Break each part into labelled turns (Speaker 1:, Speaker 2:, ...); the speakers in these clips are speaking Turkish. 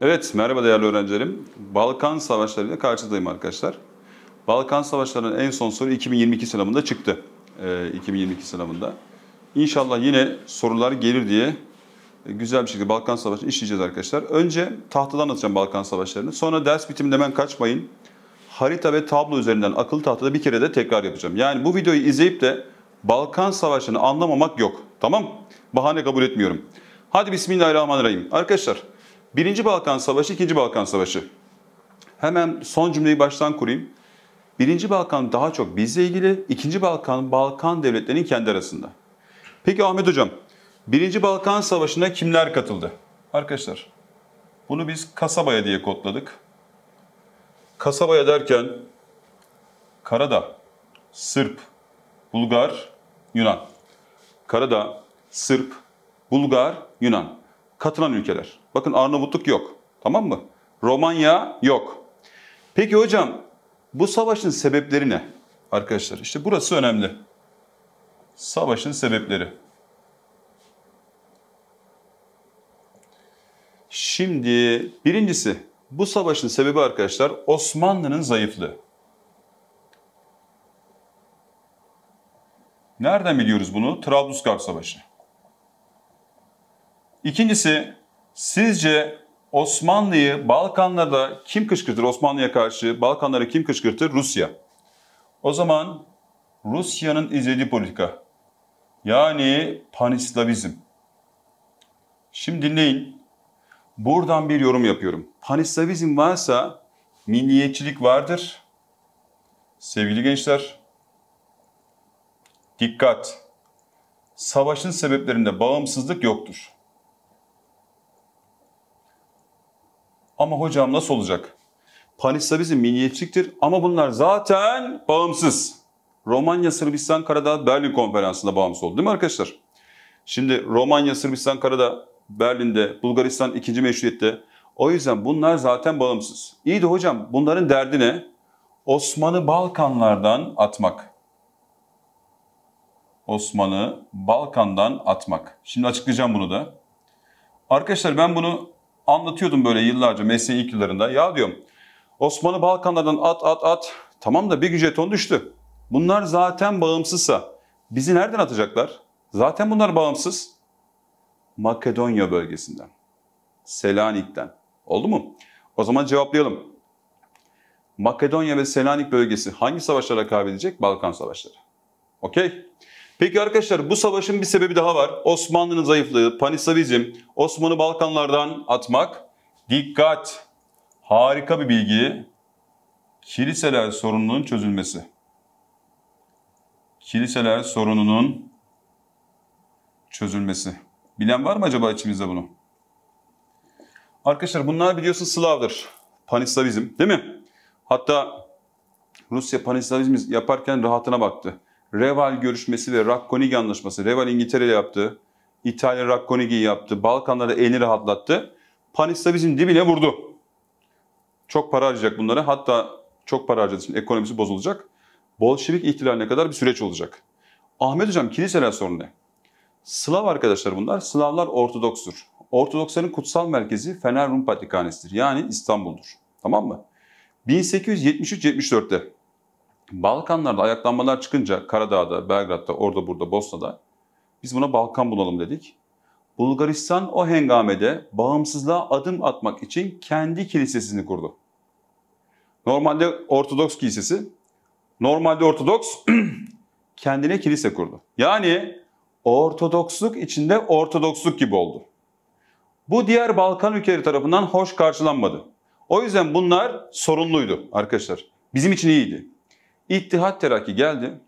Speaker 1: Evet, merhaba değerli öğrencilerim. Balkan Savaşları ile karşınızdayım arkadaşlar. Balkan Savaşları'nın en son soru 2022 sınavında çıktı. E, ee, 2022 sınavında. İnşallah yine sorular gelir diye e, güzel bir şekilde Balkan Savaşı'nı işleyeceğiz arkadaşlar. Önce tahtadan anlatacağım Balkan Savaşları'nı. Sonra ders bitimi hemen kaçmayın. Harita ve tablo üzerinden akıllı tahtada bir kere de tekrar yapacağım. Yani bu videoyu izleyip de Balkan Savaşı'nı anlamamak yok. Tamam Bahane kabul etmiyorum. Hadi Bismillahirrahmanirrahim. Arkadaşlar... Birinci Balkan Savaşı, İkinci Balkan Savaşı. Hemen son cümleyi baştan kurayım. Birinci Balkan daha çok bizle ilgili, ikinci Balkan, Balkan devletlerinin kendi arasında. Peki Ahmet Hocam, Birinci Balkan Savaşı'na kimler katıldı? Arkadaşlar, bunu biz kasabaya diye kodladık. Kasabaya derken Karadağ, Sırp, Bulgar, Yunan. Karadağ, Sırp, Bulgar, Yunan. Katılan ülkeler. Bakın Arnavutluk yok. Tamam mı? Romanya yok. Peki hocam bu savaşın sebepleri ne? Arkadaşlar işte burası önemli. Savaşın sebepleri. Şimdi birincisi bu savaşın sebebi arkadaşlar Osmanlı'nın zayıflığı. Nereden biliyoruz bunu? Trablusgarp Savaşı. İkincisi Sizce Osmanlı'yı Balkanlarda kim kışkırtır? Osmanlı'ya karşı Balkanları kim kışkırtır? Rusya. O zaman Rusya'nın izlediği politika. Yani panislavizm. Şimdi dinleyin. Buradan bir yorum yapıyorum. Panislavizm varsa milliyetçilik vardır. Sevgili gençler, dikkat. Savaşın sebeplerinde bağımsızlık yoktur. Ama hocam nasıl olacak? bizim milliyetçiliktir ama bunlar zaten bağımsız. Romanya, Sırbistan, Karadağ, Berlin konferansında bağımsız oldu değil mi arkadaşlar? Şimdi Romanya, Sırbistan, Karadağ, Berlin'de, Bulgaristan 2. meşruiyette. O yüzden bunlar zaten bağımsız. İyi de hocam bunların derdi ne? Osmanlı Balkanlardan atmak. Osmanlı Balkan'dan atmak. Şimdi açıklayacağım bunu da. Arkadaşlar ben bunu anlatıyordum böyle yıllarca mesleğin ilk yıllarında. Ya diyorum Osmanlı Balkanlardan at at at tamam da bir ton düştü. Bunlar zaten bağımsızsa bizi nereden atacaklar? Zaten bunlar bağımsız. Makedonya bölgesinden. Selanik'ten. Oldu mu? O zaman cevaplayalım. Makedonya ve Selanik bölgesi hangi savaşlara kaybedecek? Balkan savaşları. Okey. Peki arkadaşlar bu savaşın bir sebebi daha var. Osmanlı'nın zayıflığı, panisavizm, Osmanlı Balkanlardan atmak. Dikkat! Harika bir bilgi. Kiliseler sorununun çözülmesi. Kiliseler sorununun çözülmesi. Bilen var mı acaba içimizde bunu? Arkadaşlar bunlar biliyorsun Slav'dır. Panislavizm değil mi? Hatta Rusya panislavizm yaparken rahatına baktı. Reval görüşmesi ve Rakkonigi anlaşması. Reval İngiltere ile yaptı. İtalya Rakkonigi'yi yaptı. Balkanlarda elini rahatlattı. Panissa bizim dibine vurdu. Çok para harcayacak bunlara. Hatta çok para harcadığı için ekonomisi bozulacak. Bolşevik ihtilaline kadar bir süreç olacak. Ahmet Hocam kiliseler sorunu ne? Slav arkadaşlar bunlar. Slavlar Ortodokstur. Ortodoksların kutsal merkezi Fener Rum Patrikhanesi'dir. Yani İstanbul'dur. Tamam mı? 1873-74'te Balkanlarda ayaklanmalar çıkınca Karadağ'da, Belgrad'da, orada burada Bosna'da biz buna Balkan bulalım dedik. Bulgaristan o hengamede bağımsızlığa adım atmak için kendi kilisesini kurdu. Normalde Ortodoks kilisesi, normalde Ortodoks kendine kilise kurdu. Yani Ortodoksluk içinde Ortodoksluk gibi oldu. Bu diğer Balkan ülkeleri tarafından hoş karşılanmadı. O yüzden bunlar sorunluydu arkadaşlar. Bizim için iyiydi. İttihat Terakki geldi.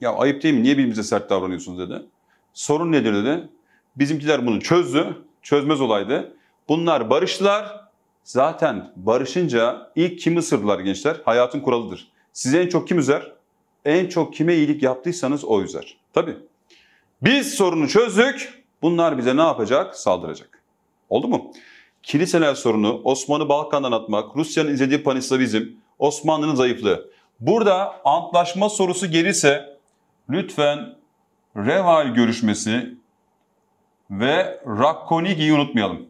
Speaker 1: Ya ayıp değil mi? Niye birbirimize sert davranıyorsunuz dedi. Sorun nedir dedi. Bizimkiler bunu çözdü. Çözmez olaydı. Bunlar barıştılar. Zaten barışınca ilk kim ısırdılar gençler? Hayatın kuralıdır. Size en çok kim üzer? En çok kime iyilik yaptıysanız o üzer. Tabii. Biz sorunu çözdük. Bunlar bize ne yapacak? Saldıracak. Oldu mu? Kiliseler sorunu, Osmanlı Balkan'dan atmak, Rusya'nın izlediği panislavizm, Osmanlı'nın zayıflığı. Burada antlaşma sorusu gelirse lütfen Reval görüşmesi ve Rakkonigi'yi unutmayalım.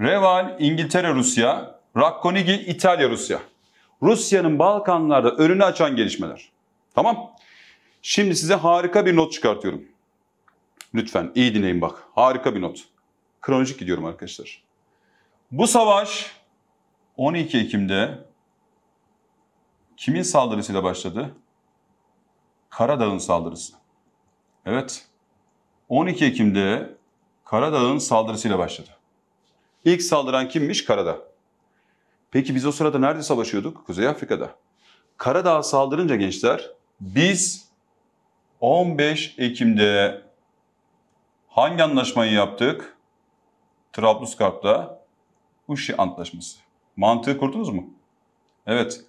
Speaker 1: Reval İngiltere-Rusya, Rakkonigi İtalya-Rusya. Rusya'nın Balkanlarda önünü açan gelişmeler. Tamam. Şimdi size harika bir not çıkartıyorum. Lütfen iyi dinleyin bak. Harika bir not. Kronolojik gidiyorum arkadaşlar. Bu savaş 12 Ekim'de Kimin saldırısıyla başladı? Karadağ'ın saldırısı. Evet. 12 Ekim'de Karadağ'ın saldırısıyla başladı. İlk saldıran kimmiş? Karadağ. Peki biz o sırada nerede savaşıyorduk? Kuzey Afrika'da. Karadağ saldırınca gençler biz 15 Ekim'de hangi anlaşmayı yaptık? Trablusgarp'ta Uşi Antlaşması. Mantığı kurdunuz mu? Evet.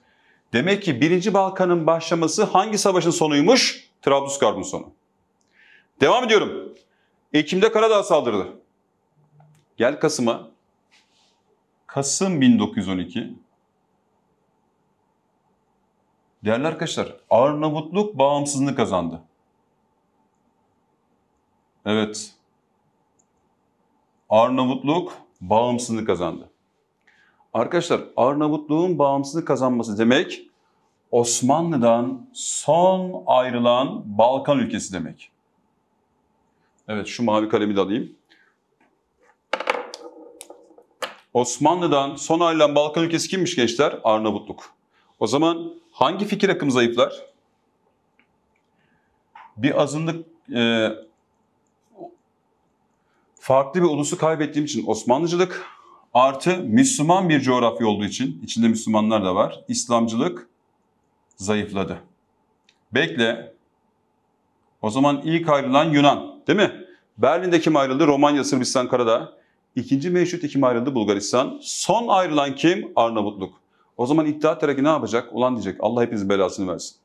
Speaker 1: Demek ki 1. Balkan'ın başlaması hangi savaşın sonuymuş? Trablusgarp'ın sonu. Devam ediyorum. Ekim'de Karadağ saldırdı. Gel Kasım'a. Kasım 1912. Değerli arkadaşlar, Arnavutluk bağımsızlığını kazandı. Evet. Arnavutluk bağımsızlığını kazandı. Arkadaşlar Arnavutluğun bağımsızlık kazanması demek Osmanlı'dan son ayrılan Balkan ülkesi demek. Evet şu mavi kalemi de alayım. Osmanlı'dan son ayrılan Balkan ülkesi kimmiş gençler? Arnavutluk. O zaman hangi fikir akımı zayıflar? Bir azınlık e, farklı bir ulusu kaybettiğim için Osmanlıcılık, Artı Müslüman bir coğrafya olduğu için, içinde Müslümanlar da var, İslamcılık zayıfladı. Bekle, o zaman ilk ayrılan Yunan değil mi? Berlin'de kim ayrıldı? Romanya, Sırbistan, Karadağ. İkinci meşrut kim ayrıldı? Bulgaristan. Son ayrılan kim? Arnavutluk. O zaman İttihat Terakki ne yapacak? Ulan diyecek Allah hepiniz belasını versin.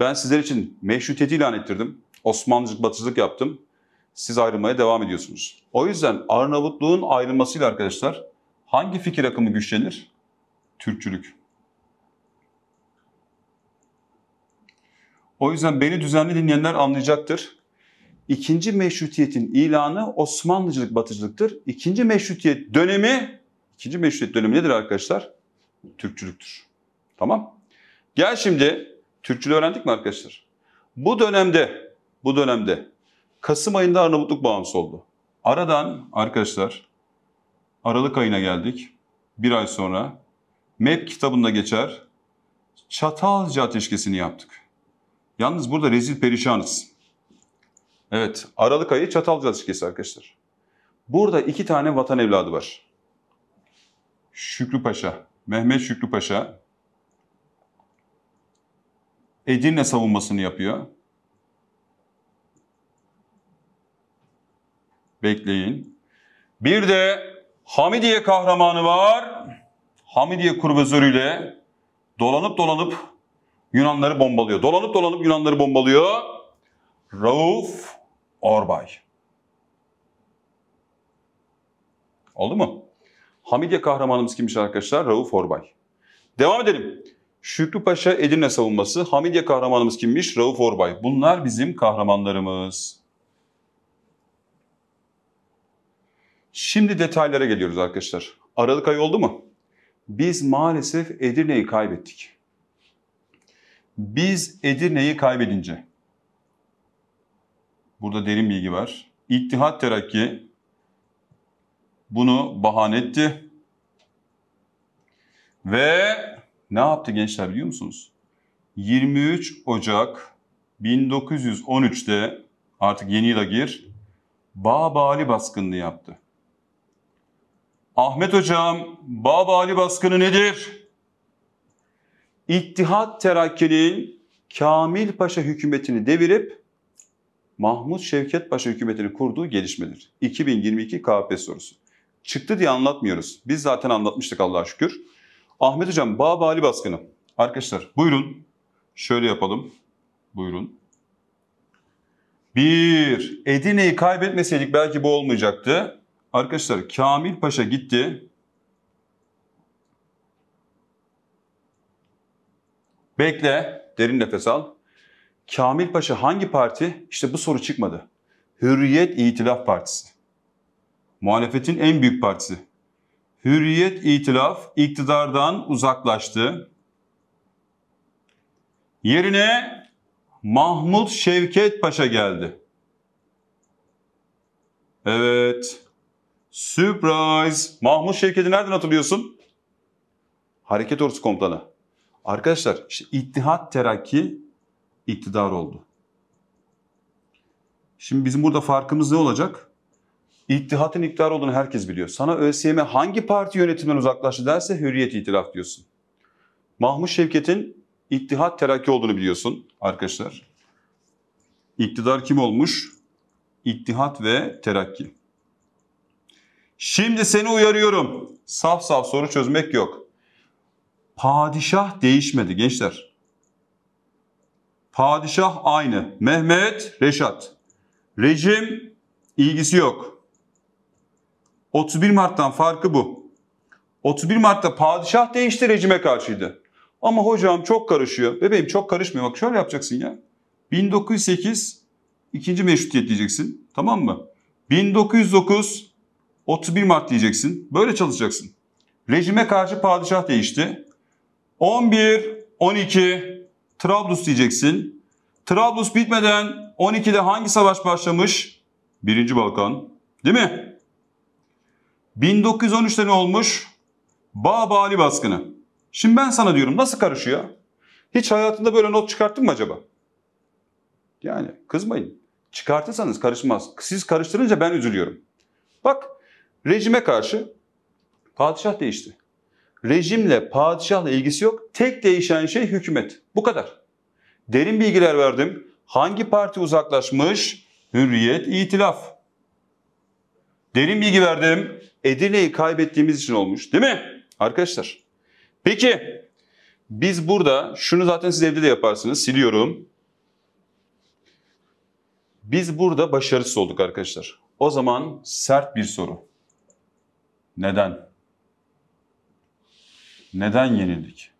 Speaker 1: Ben sizler için meşrutiyeti ilan ettirdim. Osmanlıcık batıcılık yaptım siz ayrılmaya devam ediyorsunuz. O yüzden Arnavutluğun ayrılmasıyla arkadaşlar hangi fikir akımı güçlenir? Türkçülük. O yüzden beni düzenli dinleyenler anlayacaktır. İkinci meşrutiyetin ilanı Osmanlıcılık batıcılıktır. İkinci meşrutiyet dönemi, ikinci meşrutiyet dönemi nedir arkadaşlar? Türkçülüktür. Tamam. Gel şimdi Türkçülüğü öğrendik mi arkadaşlar? Bu dönemde, bu dönemde Kasım ayında Arnavutluk bağımsız oldu. Aradan arkadaşlar Aralık ayına geldik. Bir ay sonra MEP kitabında geçer Çatalca ateşkesini yaptık. Yalnız burada rezil perişanız. Evet, Aralık ayı Çatalca ateşkesi arkadaşlar. Burada iki tane vatan evladı var. Şükrü Paşa, Mehmet Şükrü Paşa Edirne savunmasını yapıyor. Bekleyin. Bir de Hamidiye kahramanı var. Hamidiye kurbezörüyle dolanıp dolanıp Yunanları bombalıyor. Dolanıp dolanıp Yunanları bombalıyor. Rauf Orbay. Oldu mu? Hamidiye kahramanımız kimmiş arkadaşlar? Rauf Orbay. Devam edelim. Şükrü Paşa Edirne savunması. Hamidiye kahramanımız kimmiş? Rauf Orbay. Bunlar bizim kahramanlarımız. Şimdi detaylara geliyoruz arkadaşlar. Aralık ayı oldu mu? Biz maalesef Edirne'yi kaybettik. Biz Edirne'yi kaybedince burada derin bilgi var. İttihat Terakki bunu bahane etti. Ve ne yaptı gençler biliyor musunuz? 23 Ocak 1913'te artık yeni yıla gir Bağbali baskınını yaptı. Ahmet Hocam, Baba Ali baskını nedir? İttihat Terakki'nin Kamil Paşa hükümetini devirip Mahmut Şevket Paşa hükümetini kurduğu gelişmedir. 2022 KP sorusu. Çıktı diye anlatmıyoruz. Biz zaten anlatmıştık Allah'a şükür. Ahmet Hocam, Baba Ali baskını. Arkadaşlar buyurun. Şöyle yapalım. Buyurun. Bir, edineyi kaybetmeseydik belki bu olmayacaktı. Arkadaşlar Kamil Paşa gitti. Bekle. Derin nefes al. Kamil Paşa hangi parti? İşte bu soru çıkmadı. Hürriyet İtilaf Partisi. Muhalefetin en büyük partisi. Hürriyet İtilaf iktidardan uzaklaştı. Yerine Mahmut Şevket Paşa geldi. Evet. Surprise! Mahmut Şevket'i nereden hatırlıyorsun? Hareket Ordusu Komutanı. Arkadaşlar işte İttihat Terakki iktidar oldu. Şimdi bizim burada farkımız ne olacak? İttihatın iktidar olduğunu herkes biliyor. Sana ÖSYM hangi parti yönetimden uzaklaştı derse hürriyet itilaf diyorsun. Mahmut Şevket'in İttihat Terakki olduğunu biliyorsun arkadaşlar. İktidar kim olmuş? İttihat ve Terakki. Şimdi seni uyarıyorum. Saf saf soru çözmek yok. Padişah değişmedi gençler. Padişah aynı. Mehmet Reşat. Rejim ilgisi yok. 31 Mart'tan farkı bu. 31 Mart'ta padişah değişti rejime karşıydı. Ama hocam çok karışıyor. Bebeğim çok karışmıyor. Bak şöyle yapacaksın ya. 1908 ikinci meşrutiyet diyeceksin. Tamam mı? 1909 31 Mart diyeceksin. Böyle çalışacaksın. Rejime karşı padişah değişti. 11, 12 Trablus diyeceksin. Trablus bitmeden 12'de hangi savaş başlamış? Birinci Balkan. Değil mi? 1913'te ne olmuş? Babali baskını. Şimdi ben sana diyorum nasıl karışıyor? Hiç hayatında böyle not çıkarttın mı acaba? Yani kızmayın. Çıkartırsanız karışmaz. Siz karıştırınca ben üzülüyorum. Bak Rejime karşı padişah değişti. Rejimle, padişahla ilgisi yok. Tek değişen şey hükümet. Bu kadar. Derin bilgiler verdim. Hangi parti uzaklaşmış? Hürriyet, itilaf. Derin bilgi verdim. Edirne'yi kaybettiğimiz için olmuş değil mi? Arkadaşlar. Peki biz burada şunu zaten siz evde de yaparsınız. Siliyorum. Biz burada başarısız olduk arkadaşlar. O zaman sert bir soru. Neden? Neden yenildik?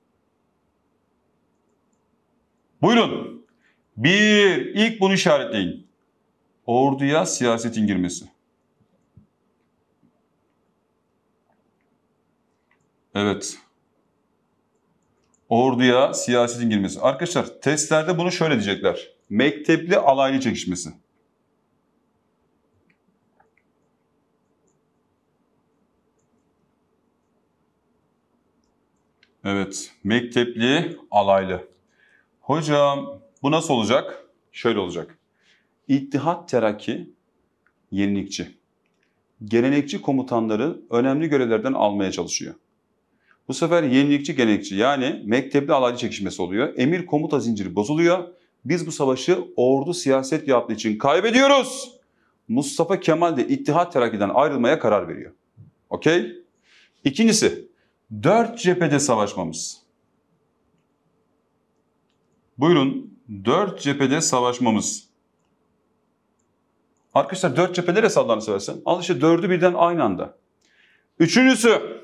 Speaker 1: Buyurun. Bir, ilk bunu işaretleyin. Orduya siyasetin girmesi. Evet. Orduya siyasetin girmesi. Arkadaşlar testlerde bunu şöyle diyecekler. Mektepli alaylı çekişmesi. Evet, mektepli alaylı. Hocam bu nasıl olacak? Şöyle olacak. İttihat Terakki yenilikçi. Gelenekçi komutanları önemli görevlerden almaya çalışıyor. Bu sefer yenilikçi gelenekçi yani mektepli alaylı çekişmesi oluyor. Emir komuta zinciri bozuluyor. Biz bu savaşı ordu siyaset yaptığı için kaybediyoruz. Mustafa Kemal de İttihat Terakki'den ayrılmaya karar veriyor. Okey? İkincisi, 4 cephede savaşmamız. Buyurun 4 cephede savaşmamız. Arkadaşlar 4 cepheler hesaplarını seversen. Al işte 4'ü birden aynı anda. Üçüncüsü.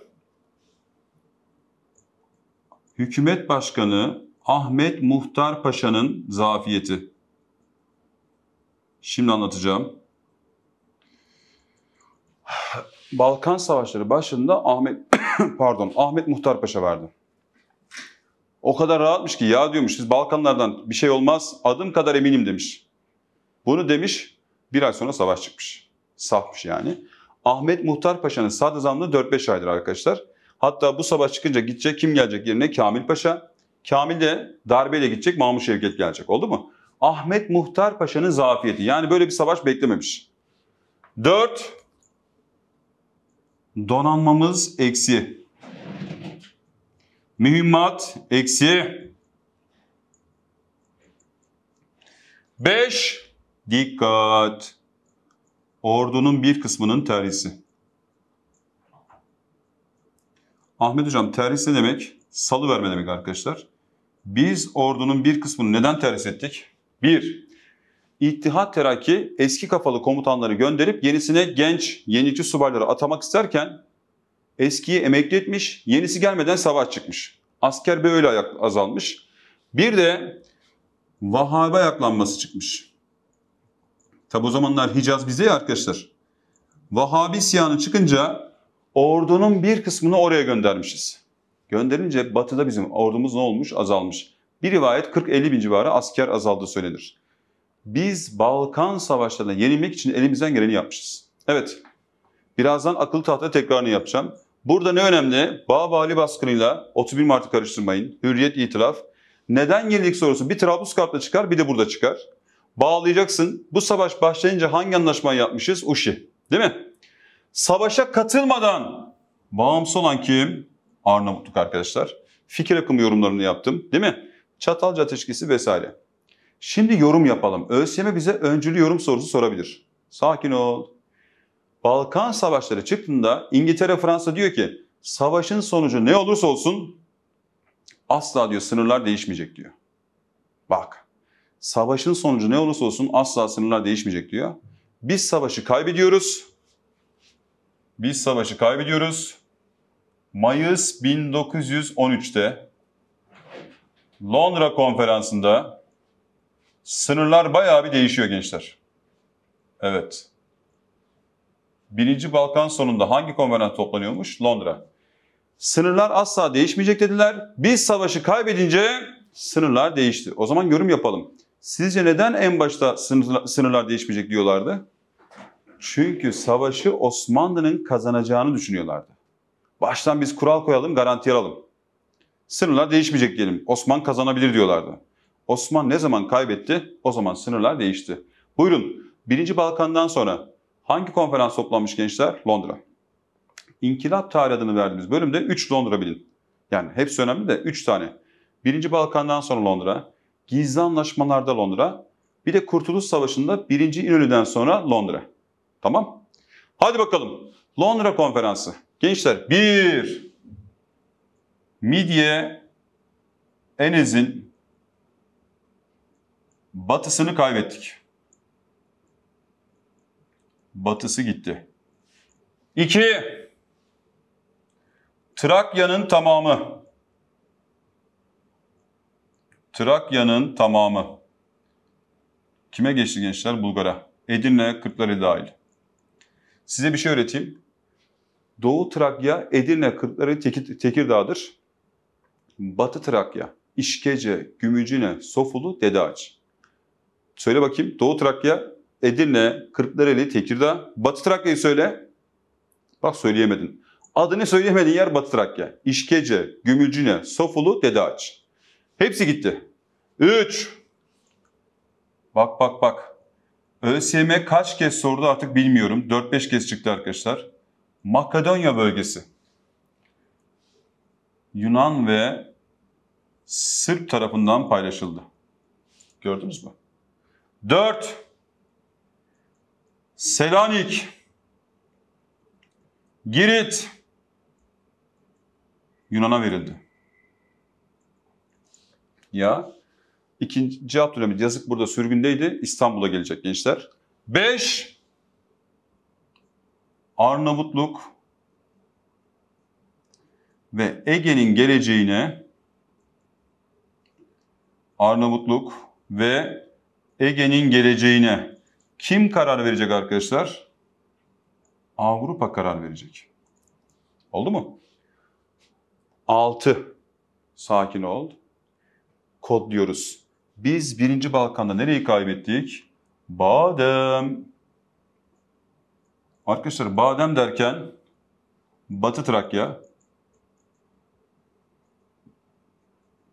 Speaker 1: Hükümet Başkanı Ahmet Muhtar Paşa'nın zafiyeti. Şimdi anlatacağım. Balkan Savaşları başında Ahmet pardon Ahmet Muhtar Paşa vardı. O kadar rahatmış ki ya diyormuş siz Balkanlardan bir şey olmaz adım kadar eminim demiş. Bunu demiş bir ay sonra savaş çıkmış. Safmış yani. Ahmet Muhtar Paşa'nın sadrazamlığı 4-5 aydır arkadaşlar. Hatta bu savaş çıkınca gidecek kim gelecek yerine Kamil Paşa. Kamil de darbeyle gidecek Mahmut Şevket gelecek oldu mu? Ahmet Muhtar Paşa'nın zafiyeti yani böyle bir savaş beklememiş. 4 Donanmamız eksi. Mühimmat eksi. 5. Dikkat. Ordunun bir kısmının terhisi. Ahmet Hocam terhis ne demek? Salı verme demek arkadaşlar. Biz ordunun bir kısmını neden terhis ettik? Bir, İttihat Terakki eski kafalı komutanları gönderip yenisine genç yenici subayları atamak isterken eskiyi emekli etmiş, yenisi gelmeden savaş çıkmış. Asker böyle azalmış. Bir de Vahhabe ayaklanması çıkmış. Tabi o zamanlar Hicaz bize ya arkadaşlar. Vahabi siyanı çıkınca ordunun bir kısmını oraya göndermişiz. Gönderince batıda bizim ordumuz ne olmuş? Azalmış. Bir rivayet 40-50 bin civarı asker azaldı söylenir biz Balkan Savaşları'na yenilmek için elimizden geleni yapmışız. Evet, birazdan akıl tahta tekrarını yapacağım. Burada ne önemli? Bağbali baskınıyla 31 Mart'ı karıştırmayın. Hürriyet itiraf. Neden yenildik sorusu bir Trablusgarp'ta çıkar bir de burada çıkar. Bağlayacaksın. Bu savaş başlayınca hangi anlaşmayı yapmışız? Uşi. Değil mi? Savaşa katılmadan bağımsız olan kim? Arnavutluk arkadaşlar. Fikir akımı yorumlarını yaptım. Değil mi? Çatalca teşkisi vesaire. Şimdi yorum yapalım. ÖSYM bize öncülü yorum sorusu sorabilir. Sakin ol. Balkan savaşları çıktığında İngiltere Fransa diyor ki savaşın sonucu ne olursa olsun asla diyor sınırlar değişmeyecek diyor. Bak savaşın sonucu ne olursa olsun asla sınırlar değişmeyecek diyor. Biz savaşı kaybediyoruz. Biz savaşı kaybediyoruz. Mayıs 1913'te Londra konferansında Sınırlar bayağı bir değişiyor gençler. Evet. Birinci Balkan sonunda hangi konferans toplanıyormuş? Londra. Sınırlar asla değişmeyecek dediler. Biz savaşı kaybedince sınırlar değişti. O zaman yorum yapalım. Sizce neden en başta sınırlar, sınırlar değişmeyecek diyorlardı? Çünkü savaşı Osmanlı'nın kazanacağını düşünüyorlardı. Baştan biz kural koyalım, garanti alalım. Sınırlar değişmeyecek diyelim. Osman kazanabilir diyorlardı. Osman ne zaman kaybetti? O zaman sınırlar değişti. Buyurun Birinci Balkan'dan sonra hangi konferans toplanmış gençler? Londra. İnkılap tarihi adını verdiğimiz bölümde 3 Londra bilin. Yani hepsi önemli de 3 tane. Birinci Balkan'dan sonra Londra, gizli anlaşmalarda Londra, bir de Kurtuluş Savaşı'nda 1. İnönü'den sonra Londra. Tamam. Hadi bakalım. Londra konferansı. Gençler 1. Midye Enes'in Batısını kaybettik. Batısı gitti. 2. Trakya'nın tamamı. Trakya'nın tamamı. Kime geçti gençler? Bulgar'a. Edirne, Kırklareli dahil. Size bir şey öğreteyim. Doğu Trakya, Edirne, Kırklareli, Tekir, Tekirdağ'dır. Batı Trakya, İşkece, Gümücüne, Sofulu, Dedeağaç. Söyle bakayım. Doğu Trakya, Edirne, Kırklareli, Tekirdağ. Batı Trakya'yı söyle. Bak söyleyemedin. Adını söyleyemediğin yer Batı Trakya. İşkece, Gümülcine, Sofulu, Dedeağaç. Hepsi gitti. 3. Bak bak bak. ÖSYM kaç kez sordu artık bilmiyorum. 4-5 kez çıktı arkadaşlar. Makedonya bölgesi. Yunan ve Sırp tarafından paylaşıldı. Gördünüz mü? 4 Selanik Girit Yunan'a verildi. Ya ikinci cevap yazık burada sürgündeydi. İstanbul'a gelecek gençler. 5 Arnavutluk ve Ege'nin geleceğine Arnavutluk ve Ege'nin geleceğine kim karar verecek arkadaşlar? Avrupa karar verecek. Oldu mu? 6. Sakin ol. Kod diyoruz. Biz 1. Balkan'da nereyi kaybettik? Badem. Arkadaşlar badem derken Batı Trakya.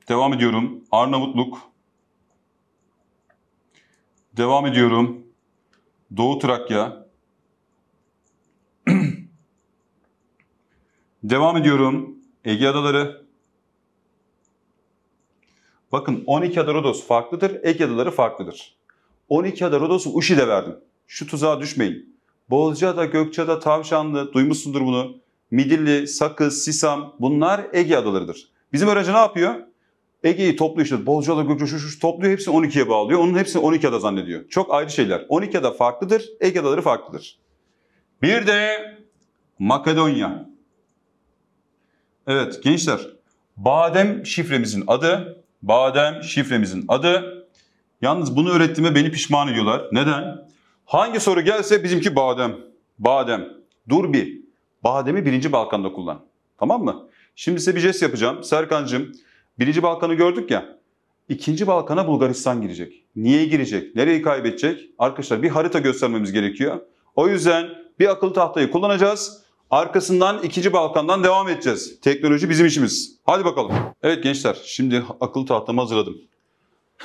Speaker 1: Devam ediyorum. Arnavutluk. Devam ediyorum. Doğu Trakya. Devam ediyorum. Ege Adaları. Bakın 12 ada Rodos farklıdır, Ege Adaları farklıdır. 12 ada Rodos'u Uşi'de verdim. Şu tuzağa düşmeyin. Bozcaada, Gökçeada, Tavşanlı, duymuşsundur bunu. Midilli, Sakız, Sisam bunlar Ege Adaları'dır. Bizim öğrenci ne yapıyor? Ege'yi topluyor işte Bozcaada, Gökçe, şu, topluyor hepsini 12'ye bağlıyor. Onun hepsini 12 ada zannediyor. Çok ayrı şeyler. 12 ada farklıdır, Ege adaları farklıdır. Bir de Makedonya. Evet gençler, badem şifremizin adı, badem şifremizin adı. Yalnız bunu öğrettiğime beni pişman ediyorlar. Neden? Hangi soru gelse bizimki badem. Badem. Dur bir. Bademi birinci Balkan'da kullan. Tamam mı? Şimdi size bir jest yapacağım. Serkan'cığım Birinci Balkan'ı gördük ya. İkinci Balkan'a Bulgaristan girecek. Niye girecek? Nereyi kaybedecek? Arkadaşlar bir harita göstermemiz gerekiyor. O yüzden bir akıllı tahtayı kullanacağız. Arkasından ikinci Balkan'dan devam edeceğiz. Teknoloji bizim işimiz. Hadi bakalım. Evet gençler şimdi akıllı tahtamı hazırladım.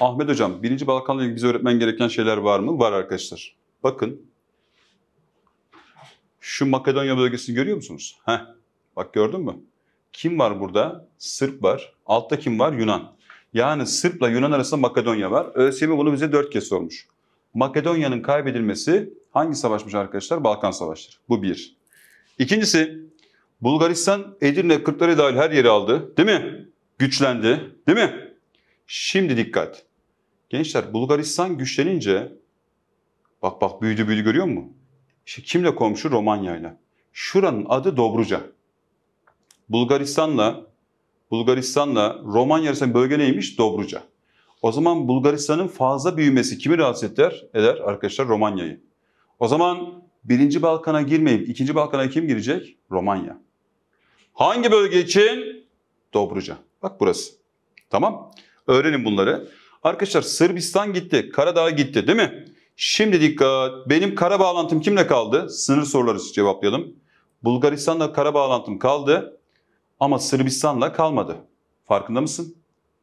Speaker 1: Ahmet hocam birinci Balkan'la ilgili bize öğretmen gereken şeyler var mı? Var arkadaşlar. Bakın. Şu Makedonya bölgesini görüyor musunuz? Heh. Bak gördün mü? Kim var burada? Sırp var. Altta kim var? Yunan. Yani Sırp'la Yunan arasında Makedonya var. ÖSYM bunu bize dört kez sormuş. Makedonya'nın kaybedilmesi hangi savaşmış arkadaşlar? Balkan Savaşları. Bu bir. İkincisi Bulgaristan Edirne, Kırklareli dahil her yeri aldı. Değil mi? Güçlendi. Değil mi? Şimdi dikkat. Gençler Bulgaristan güçlenince bak bak büyüdü büyüdü görüyor musun? İşte kimle komşu? Romanya'yla. Şuranın adı Dobruca. Bulgaristan'la Bulgaristan'la Romanya arasında bölge neymiş? Dobruca. O zaman Bulgaristan'ın fazla büyümesi kimi rahatsız eder? Eder arkadaşlar Romanya'yı. O zaman birinci Balkan'a girmeyip ikinci Balkan'a kim girecek? Romanya. Hangi bölge için? Dobruca. Bak burası. Tamam. Öğrenin bunları. Arkadaşlar Sırbistan gitti. Karadağ gitti değil mi? Şimdi dikkat. Benim kara bağlantım kimle kaldı? Sınır soruları cevaplayalım. Bulgaristan'da kara bağlantım kaldı. Ama Sırbistan'la kalmadı. Farkında mısın?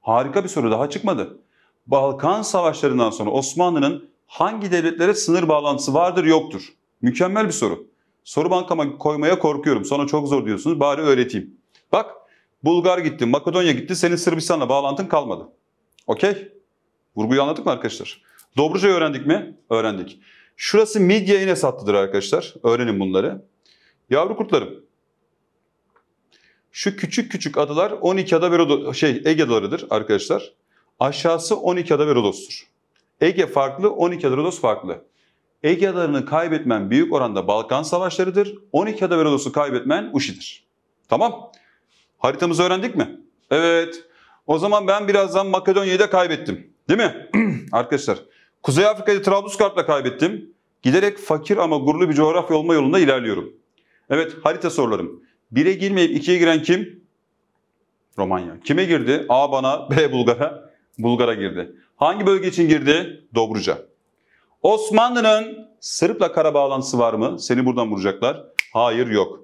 Speaker 1: Harika bir soru daha çıkmadı. Balkan savaşlarından sonra Osmanlı'nın hangi devletlere sınır bağlantısı vardır yoktur? Mükemmel bir soru. Soru bankama koymaya korkuyorum. Sonra çok zor diyorsunuz. Bari öğreteyim. Bak Bulgar gitti, Makedonya gitti. Senin Sırbistan'la bağlantın kalmadı. Okey? Vurguyu anladık mı arkadaşlar? Dobruca'yı öğrendik mi? Öğrendik. Şurası midye ne sattıdır arkadaşlar. Öğrenin bunları. Yavru kurtlarım şu küçük küçük adalar 12 ada Verodos, şey Ege adalarıdır arkadaşlar. Aşağısı 12 ada Verodos'tur. Ege farklı, 12 ada Rodos farklı. Ege adalarını kaybetmen büyük oranda Balkan savaşlarıdır. 12 ada Verodos'u kaybetmen Uşi'dir. Tamam. Haritamızı öğrendik mi? Evet. O zaman ben birazdan Makedonya'yı da kaybettim. Değil mi? Arkadaşlar. Kuzey Afrika'yı Trablusgarp'la kaybettim. Giderek fakir ama gururlu bir coğrafya olma yolunda ilerliyorum. Evet harita sorularım. 1'e girmeyip 2'ye giren kim? Romanya. Kime girdi? A bana, B Bulgar'a. Bulgar'a girdi. Hangi bölge için girdi? Dobruca. Osmanlı'nın Sırp'la kara bağlantısı var mı? Seni buradan vuracaklar. Hayır yok.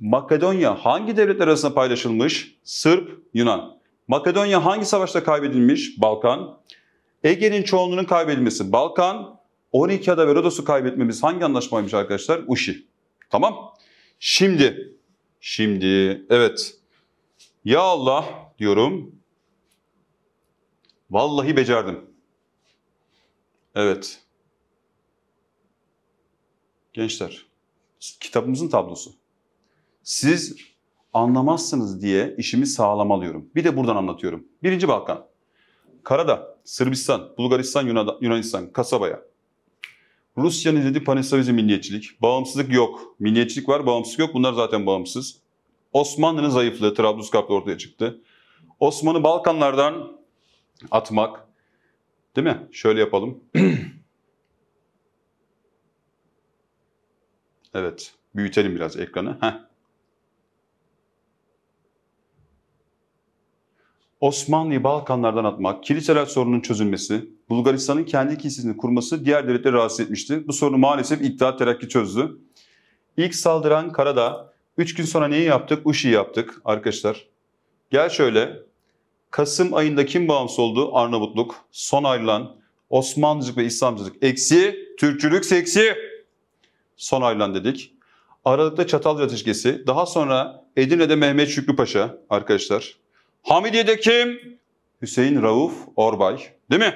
Speaker 1: Makedonya hangi devletler arasında paylaşılmış? Sırp, Yunan. Makedonya hangi savaşta kaybedilmiş? Balkan. Ege'nin çoğunluğunun kaybedilmesi Balkan. 12 ada ve Rodos'u kaybetmemiz hangi anlaşmaymış arkadaşlar? Uşi. Tamam. Şimdi Şimdi evet. Ya Allah diyorum. Vallahi becerdim. Evet. Gençler, kitabımızın tablosu. Siz anlamazsınız diye işimi sağlamalıyorum. Bir de buradan anlatıyorum. Birinci Balkan. Karada, Sırbistan, Bulgaristan, Yunanistan, kasabaya. Rusya'nın izlediği panislavizm milliyetçilik. Bağımsızlık yok. Milliyetçilik var, bağımsızlık yok. Bunlar zaten bağımsız. Osmanlı'nın zayıflığı Trablusgarp'ta ortaya çıktı. Osman'ı Balkanlardan atmak. Değil mi? Şöyle yapalım. evet. Büyütelim biraz ekranı. Heh. Osmanlı'yı Balkanlardan atmak, kiliseler sorunun çözülmesi, Bulgaristan'ın kendi kilisesini kurması diğer devletleri rahatsız etmişti. Bu sorunu maalesef İttihat Terakki çözdü. İlk saldıran Karada, 3 gün sonra neyi yaptık? Uşi yaptık arkadaşlar. Gel şöyle, Kasım ayında kim bağımsız oldu? Arnavutluk. Son ayrılan Osmanlıcılık ve İslamcılık eksi, Türkçülük seksi. Son ayrılan dedik. Aralıkta Çatalca Ateşkesi. Daha sonra Edirne'de Mehmet Şükrü Paşa arkadaşlar. Hamidiye'de kim? Hüseyin Rauf Orbay. Değil mi?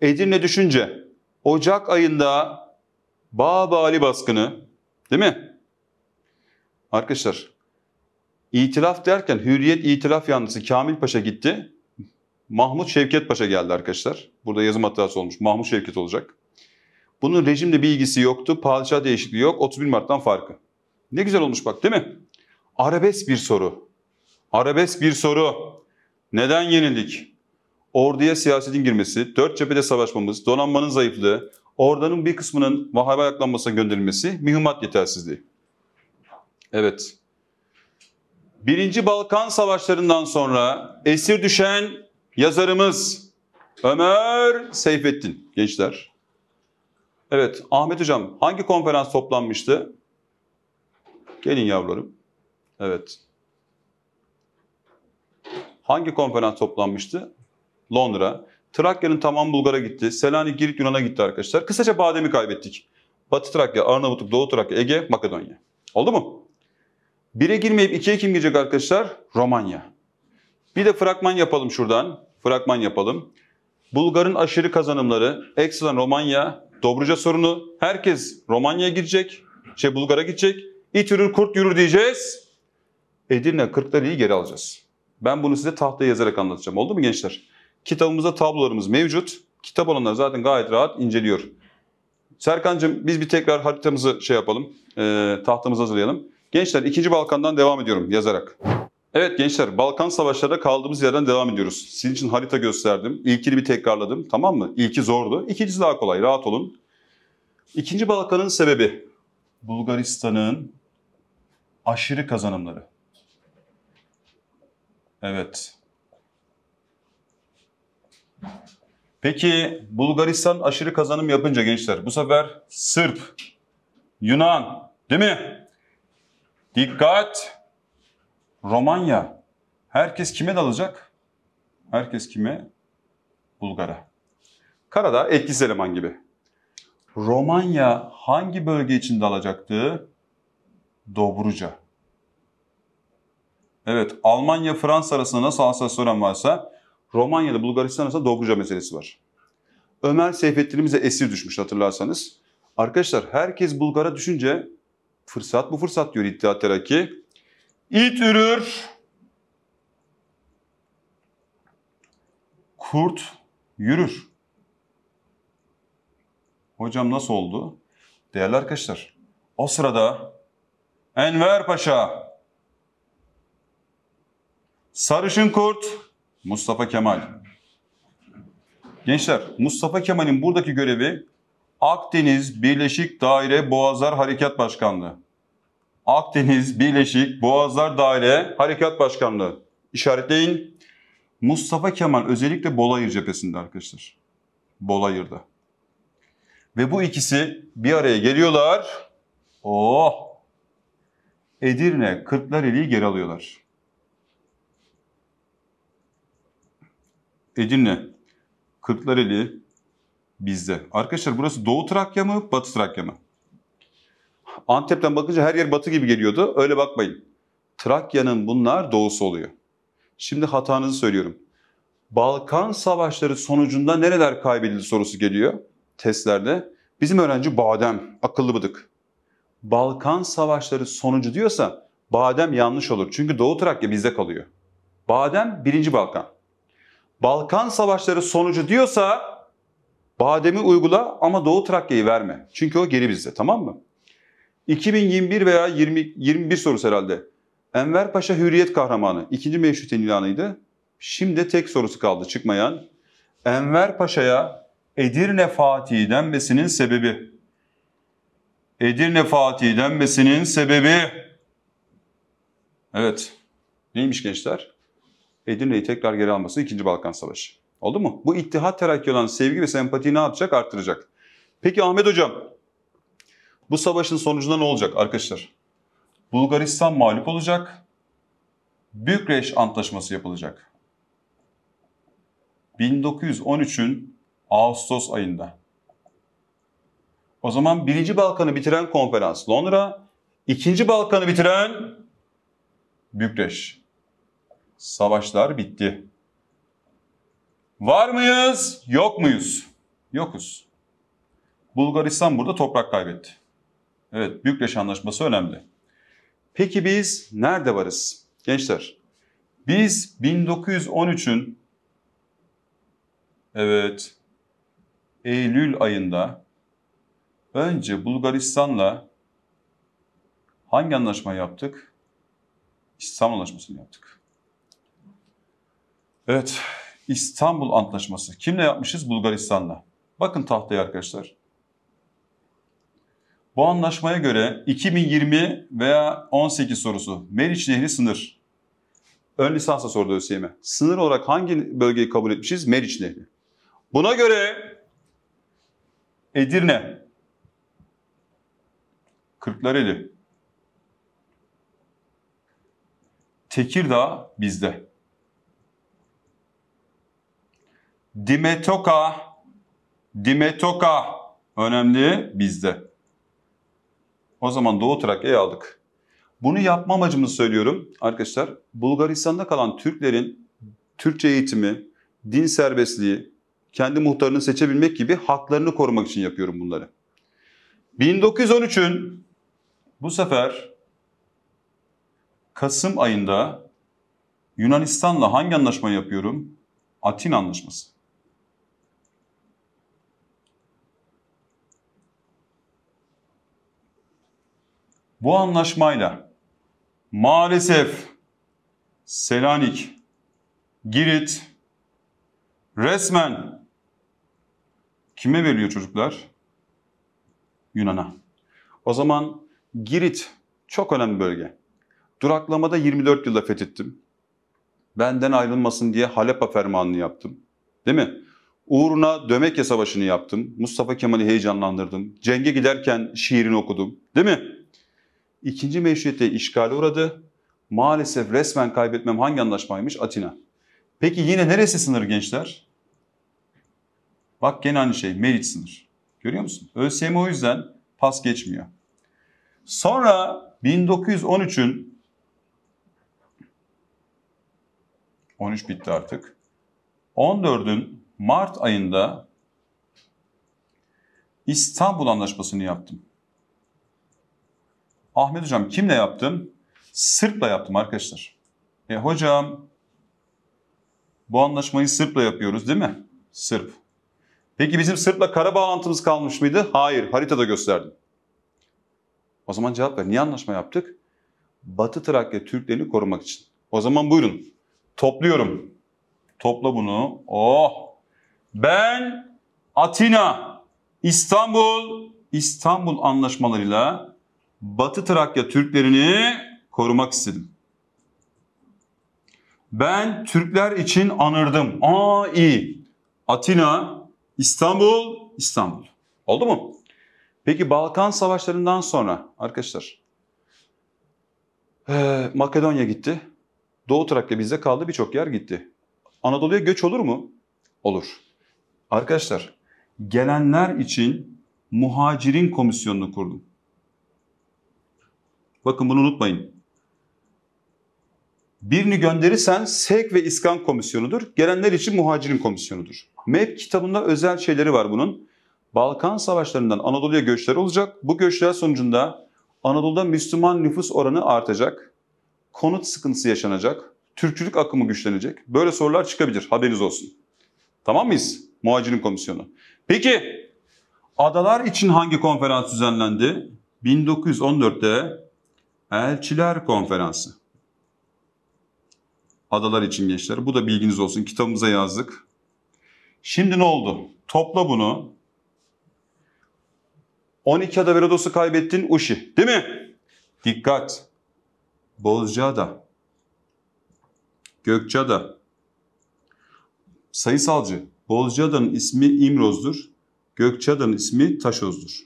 Speaker 1: Edirne düşünce Ocak ayında Babali baskını değil mi? Arkadaşlar itilaf derken Hürriyet itilaf yanlısı Kamil Paşa gitti. Mahmut Şevket Paşa geldi arkadaşlar. Burada yazım hatası olmuş. Mahmut Şevket olacak. Bunun rejimde bir ilgisi yoktu. Padişah değişikliği yok. 31 Mart'tan farkı. Ne güzel olmuş bak değil mi? Arabes bir soru. Arabesk bir soru. Neden yenildik? Orduya siyasetin girmesi, dört cephede savaşmamız, donanmanın zayıflığı, ordanın bir kısmının Vahhabi ayaklanmasına gönderilmesi, mühimmat yetersizliği. Evet. Birinci Balkan Savaşları'ndan sonra esir düşen yazarımız Ömer Seyfettin. Gençler. Evet Ahmet Hocam hangi konferans toplanmıştı? Gelin yavrularım. Evet. Hangi konferans toplanmıştı? Londra. Trakya'nın tamam Bulgar'a gitti. Selanik, Girit, Yunan'a gitti arkadaşlar. Kısaca Badem'i kaybettik. Batı Trakya, Arnavutluk, Doğu Trakya, Ege, Makedonya. Oldu mu? 1'e girmeyip 2'ye kim girecek arkadaşlar? Romanya. Bir de fragman yapalım şuradan. Fragman yapalım. Bulgar'ın aşırı kazanımları, ekstradan Romanya, Dobruca sorunu. Herkes Romanya'ya gidecek, şey Bulgar'a gidecek. İt yürür, kurt yürür diyeceğiz. Edirne 40'ları iyi geri alacağız. Ben bunu size tahtaya yazarak anlatacağım. Oldu mu gençler? Kitabımızda tablolarımız mevcut. Kitap olanlar zaten gayet rahat inceliyor. Serkan'cığım biz bir tekrar haritamızı şey yapalım. E, tahtamızı hazırlayalım. Gençler ikinci Balkan'dan devam ediyorum yazarak. Evet gençler Balkan Savaşları'da kaldığımız yerden devam ediyoruz. Sizin için harita gösterdim. İlkini bir tekrarladım tamam mı? İlki zordu. İkincisi daha kolay rahat olun. İkinci Balkan'ın sebebi Bulgaristan'ın aşırı kazanımları. Evet. Peki Bulgaristan aşırı kazanım yapınca gençler bu sefer Sırp, Yunan değil mi? Dikkat! Romanya. Herkes kime dalacak? Herkes kime? Bulgar'a. Karada etkisi eleman gibi. Romanya hangi bölge için dalacaktı? Dobruca. Evet Almanya Fransa arasında nasıl alsace varsa Romanya'da Bulgaristan arasında Dobruca meselesi var. Ömer Seyfettin'imize esir düşmüş hatırlarsanız. Arkadaşlar herkes Bulgar'a düşünce fırsat bu fırsat diyor İttihat Terakki. İt ürür. Kurt yürür. Hocam nasıl oldu? Değerli arkadaşlar o sırada Enver Paşa Sarışın Kurt, Mustafa Kemal. Gençler, Mustafa Kemal'in buradaki görevi Akdeniz Birleşik Daire Boğazlar Harekat Başkanlığı. Akdeniz Birleşik Boğazlar Daire Harekat Başkanlığı. İşaretleyin. Mustafa Kemal özellikle Bolayır cephesinde arkadaşlar. Bolayır'da. Ve bu ikisi bir araya geliyorlar. Oh! Edirne Kırklareli'yi geri alıyorlar. Edirne, Kırklareli bizde. Arkadaşlar burası Doğu Trakya mı, Batı Trakya mı? Antep'ten bakınca her yer batı gibi geliyordu. Öyle bakmayın. Trakya'nın bunlar doğusu oluyor. Şimdi hatanızı söylüyorum. Balkan savaşları sonucunda nereler kaybedildi sorusu geliyor testlerde. Bizim öğrenci badem, akıllı bıdık. Balkan savaşları sonucu diyorsa badem yanlış olur. Çünkü Doğu Trakya bizde kalıyor. Badem birinci Balkan. Balkan savaşları sonucu diyorsa bademi uygula ama Doğu Trakya'yı verme. Çünkü o geri bizde tamam mı? 2021 veya 20, 21 sorusu herhalde. Enver Paşa Hürriyet Kahramanı. ikinci Meşrut'in ilanıydı. Şimdi tek sorusu kaldı çıkmayan. Enver Paşa'ya Edirne Fatih denmesinin sebebi. Edirne Fatih denmesinin sebebi. Evet. Neymiş gençler? Edirne'yi tekrar geri alması 2. Balkan Savaşı. Oldu mu? Bu ittihat terakki olan sevgi ve sempatiyi ne yapacak? Arttıracak. Peki Ahmet Hocam, bu savaşın sonucunda ne olacak arkadaşlar? Bulgaristan mağlup olacak. Bükreş Antlaşması yapılacak. 1913'ün Ağustos ayında. O zaman 1. Balkan'ı bitiren konferans Londra, 2. Balkan'ı bitiren Bükreş. Savaşlar bitti. Var mıyız? Yok muyuz? Yokuz. Bulgaristan burada toprak kaybetti. Evet, Bükreş Anlaşması önemli. Peki biz nerede varız? Gençler, biz 1913'ün evet Eylül ayında önce Bulgaristan'la hangi anlaşma yaptık? İstanbul anlaşmasını yaptık. Evet, İstanbul Antlaşması. Kimle yapmışız? Bulgaristan'la. Bakın tahtaya arkadaşlar. Bu anlaşmaya göre 2020 veya 18 sorusu Meriç Nehri sınır. Ön lisansa sordu ÖSYM. Sınır olarak hangi bölgeyi kabul etmişiz? Meriç Nehri. Buna göre Edirne, Kırklareli, Tekirdağ bizde. Dimetoka. Dimetoka. Önemli bizde. O zaman Doğu Trakya'yı aldık. Bunu yapma amacımızı söylüyorum arkadaşlar. Bulgaristan'da kalan Türklerin Türkçe eğitimi, din serbestliği, kendi muhtarını seçebilmek gibi haklarını korumak için yapıyorum bunları. 1913'ün bu sefer Kasım ayında Yunanistan'la hangi anlaşma yapıyorum? Atina Anlaşması. Bu anlaşmayla maalesef Selanik, Girit resmen kime veriliyor çocuklar? Yunan'a. O zaman Girit çok önemli bölge. Duraklamada 24 yılda fethettim. Benden ayrılmasın diye Halepa fermanını yaptım. Değil mi? Uğruna Dömekya Savaşı'nı yaptım. Mustafa Kemal'i heyecanlandırdım. Cenge giderken şiirini okudum. Değil mi? İkinci meşrutiyette işgale uğradı. Maalesef resmen kaybetmem hangi anlaşmaymış? Atina. Peki yine neresi sınır gençler? Bak gene aynı şey Meriç sınır. Görüyor musun? ÖSYM o yüzden pas geçmiyor. Sonra 1913'ün 13 bitti artık. 14'ün Mart ayında İstanbul Anlaşması'nı yaptım. Ahmet hocam kimle yaptım? Sırp'la yaptım arkadaşlar. E hocam bu anlaşmayı Sırp'la yapıyoruz değil mi? Sırp. Peki bizim Sırp'la kara bağlantımız kalmış mıydı? Hayır, haritada gösterdim. O zaman cevap ver. Niye anlaşma yaptık? Batı Trakya Türklerini korumak için. O zaman buyurun. Topluyorum. Topla bunu. Oh! Ben Atina, İstanbul, İstanbul anlaşmalarıyla Batı Trakya Türklerini korumak istedim. Ben Türkler için anırdım. Aa iyi. Atina, İstanbul, İstanbul. Oldu mu? Peki Balkan savaşlarından sonra arkadaşlar ee, Makedonya gitti. Doğu Trakya bizde kaldı birçok yer gitti. Anadolu'ya göç olur mu? Olur. Arkadaşlar gelenler için muhacirin komisyonunu kurdum. Bakın bunu unutmayın. Birini gönderirsen sevk ve iskan komisyonudur. Gelenler için muhacirin komisyonudur. MEP kitabında özel şeyleri var bunun. Balkan savaşlarından Anadolu'ya göçler olacak. Bu göçler sonucunda Anadolu'da Müslüman nüfus oranı artacak. Konut sıkıntısı yaşanacak. Türkçülük akımı güçlenecek. Böyle sorular çıkabilir. Haberiniz olsun. Tamam mıyız? Muhacirin komisyonu. Peki adalar için hangi konferans düzenlendi? 1914'te Elçiler Konferansı. Adalar için gençler. Bu da bilginiz olsun. Kitabımıza yazdık. Şimdi ne oldu? Topla bunu. 12 ada Verodos'u kaybettin Uşi. Değil mi? Dikkat. Bozcaada. Gökçeada. Sayısalcı. Bozcaada'nın ismi İmroz'dur. Gökçeada'nın ismi Taşoz'dur.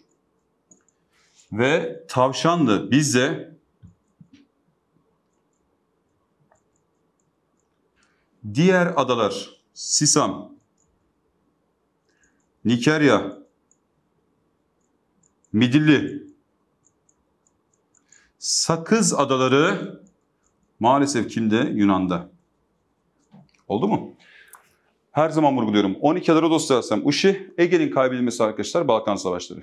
Speaker 1: Ve Tavşanlı bize Diğer adalar Sisam, Nikarya, Midilli, Sakız adaları maalesef kimde? Yunan'da. Oldu mu? Her zaman vurguluyorum. 12 adada dost dersem Uşi, Ege'nin kaybedilmesi arkadaşlar Balkan Savaşları.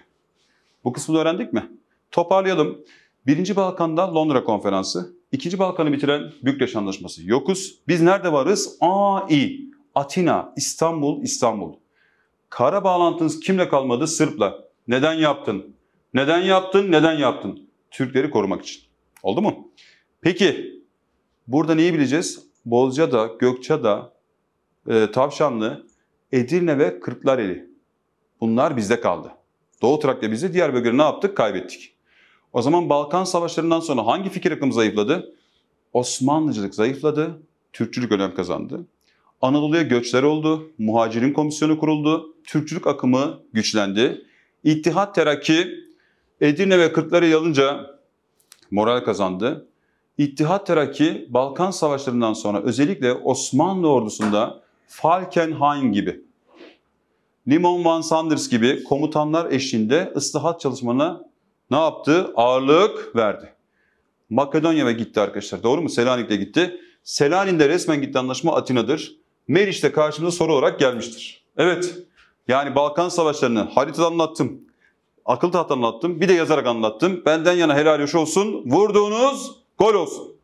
Speaker 1: Bu kısmını öğrendik mi? Toparlayalım. Birinci Balkan'da Londra Konferansı, İkinci Balkan'ı bitiren Bükreş Anlaşması yokuz. Biz nerede varız? AI, Atina, İstanbul, İstanbul. Kara bağlantınız kimle kalmadı? Sırp'la. Neden yaptın? Neden yaptın? Neden yaptın? Türkleri korumak için. Oldu mu? Peki burada neyi bileceğiz? Bozcaada, Gökçeada, e, Tavşanlı, Edirne ve Kırklareli. Bunlar bizde kaldı. Doğu Trakya bizi diğer bölgeleri ne yaptık? Kaybettik. O zaman Balkan Savaşları'ndan sonra hangi fikir akımı zayıfladı? Osmanlıcılık zayıfladı, Türkçülük önem kazandı. Anadolu'ya göçler oldu, muhacirin komisyonu kuruldu, Türkçülük akımı güçlendi. İttihat Terakki Edirne ve Kırklareli alınca moral kazandı. İttihat Terakki Balkan Savaşları'ndan sonra özellikle Osmanlı ordusunda Falkenhayn gibi, Limon Van Sanders gibi komutanlar eşliğinde ıslahat çalışmana ne yaptı? Ağırlık verdi. Makedonya ve gitti arkadaşlar. Doğru mu? Selanik'te gitti. Selanik'te resmen gitti anlaşma Atina'dır. Meriç'te karşımıza soru olarak gelmiştir. Evet. Yani Balkan Savaşları'nı haritada anlattım. Akıl tahta anlattım. Bir de yazarak anlattım. Benden yana helal hoş olsun. Vurduğunuz gol olsun.